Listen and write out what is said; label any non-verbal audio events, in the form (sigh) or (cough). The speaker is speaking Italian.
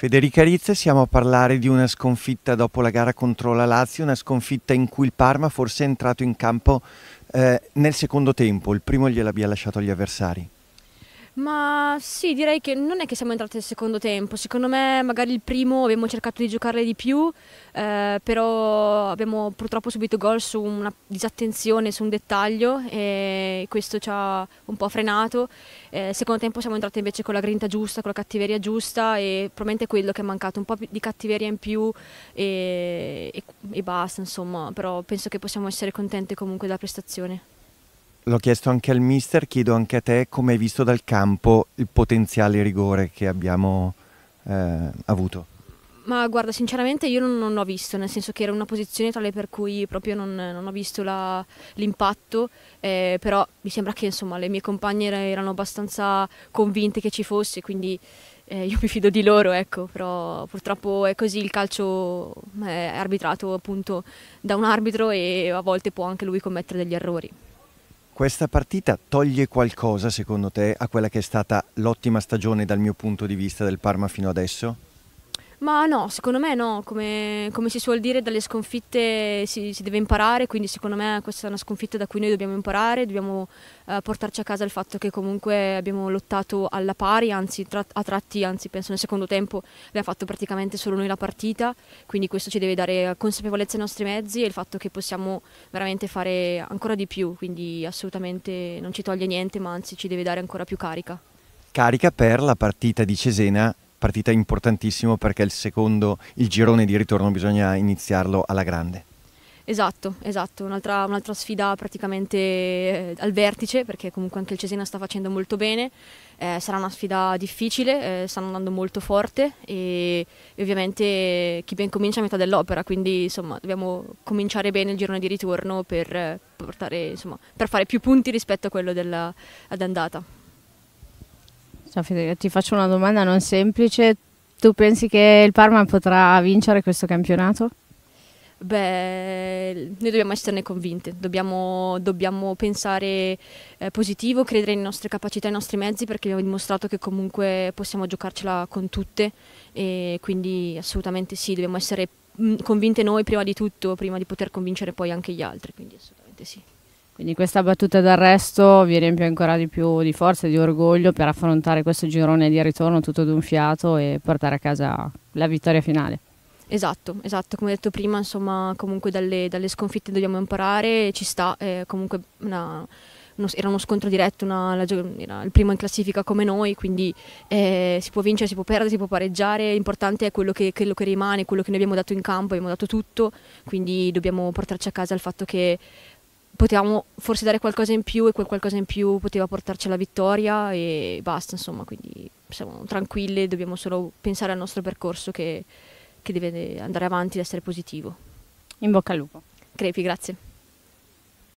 Federica Rizza, siamo a parlare di una sconfitta dopo la gara contro la Lazio, una sconfitta in cui il Parma forse è entrato in campo eh, nel secondo tempo, il primo gliel'abbia lasciato agli avversari. Ma sì, direi che non è che siamo entrati nel secondo tempo, secondo me magari il primo abbiamo cercato di giocare di più, eh, però abbiamo purtroppo subito gol su una disattenzione, su un dettaglio e questo ci ha un po' frenato. Eh, secondo tempo siamo entrati invece con la grinta giusta, con la cattiveria giusta e probabilmente è quello che è mancato, un po' di cattiveria in più e, e, e basta, insomma, però penso che possiamo essere contenti comunque della prestazione l'ho chiesto anche al mister, chiedo anche a te come hai visto dal campo il potenziale rigore che abbiamo eh, avuto. Ma guarda, sinceramente io non, non l'ho visto, nel senso che era una posizione tale per cui proprio non, non ho visto l'impatto, eh, però mi sembra che insomma, le mie compagne erano abbastanza convinte che ci fosse, quindi eh, io (laughs) mi fido di loro, ecco, però purtroppo è così, il calcio eh, è arbitrato appunto da un arbitro e a volte può anche lui commettere degli errori. Questa partita toglie qualcosa, secondo te, a quella che è stata l'ottima stagione dal mio punto di vista del Parma fino adesso? Ma no, secondo me no, come, come si suol dire dalle sconfitte si, si, deve imparare, quindi secondo me questa è una sconfitta da cui noi dobbiamo imparare, dobbiamo eh, portarci a casa il fatto che comunque abbiamo lottato alla pari, anzi tra, a tratti, anzi penso nel secondo tempo abbiamo fatto praticamente solo noi la partita, quindi questo ci deve dare consapevolezza ai nostri mezzi e il fatto che possiamo veramente fare ancora di più, quindi assolutamente non ci toglie niente, ma anzi ci deve dare ancora più carica. Carica per la partita di Cesena partita importantissima perché il secondo, il girone di ritorno bisogna iniziarlo alla grande. Esatto, esatto, un'altra, un sfida praticamente eh, al vertice perché comunque anche il Cesena sta facendo molto bene, eh, sarà una sfida difficile, eh, stanno andando molto forte e, e ovviamente chi ben comincia è a metà dell'opera, quindi insomma dobbiamo cominciare bene il girone di ritorno per, eh, portare, insomma, per fare più punti rispetto a quello della, ad andata. Ciao cioè, ti faccio una domanda non semplice. Tu pensi che il Parma potrà vincere questo campionato? Beh, noi dobbiamo esserne convinte, dobbiamo, dobbiamo pensare eh, positivo, credere nelle nostre capacità, nei nostri mezzi, perché abbiamo dimostrato che comunque possiamo giocarcela con tutte e quindi assolutamente sì, dobbiamo essere mm, convinte noi prima di tutto, prima di poter convincere poi anche gli altri, quindi assolutamente sì. Quindi questa battuta d'arresto vi riempie ancora di più di forza e di orgoglio per affrontare questo girone di ritorno tutto d'un fiato e portare a casa la vittoria finale. Esatto, esatto, come detto prima, insomma, comunque dalle, dalle sconfitte dobbiamo imparare, ci sta, eh, comunque una, uno, era uno scontro diretto, una, la, era il primo in classifica come noi, quindi eh, si può vincere, si può perdere, si può pareggiare, l'importante è quello che, quello che, rimane, quello che noi abbiamo dato in campo, abbiamo dato tutto, quindi dobbiamo portarci a casa il fatto che potevamo forse dare qualcosa in più e quel qualcosa in più poteva portarci alla vittoria e basta, insomma, quindi siamo tranquilli, dobbiamo solo pensare al nostro percorso che, che deve andare avanti ed essere positivo. In bocca al lupo. Crepi, grazie.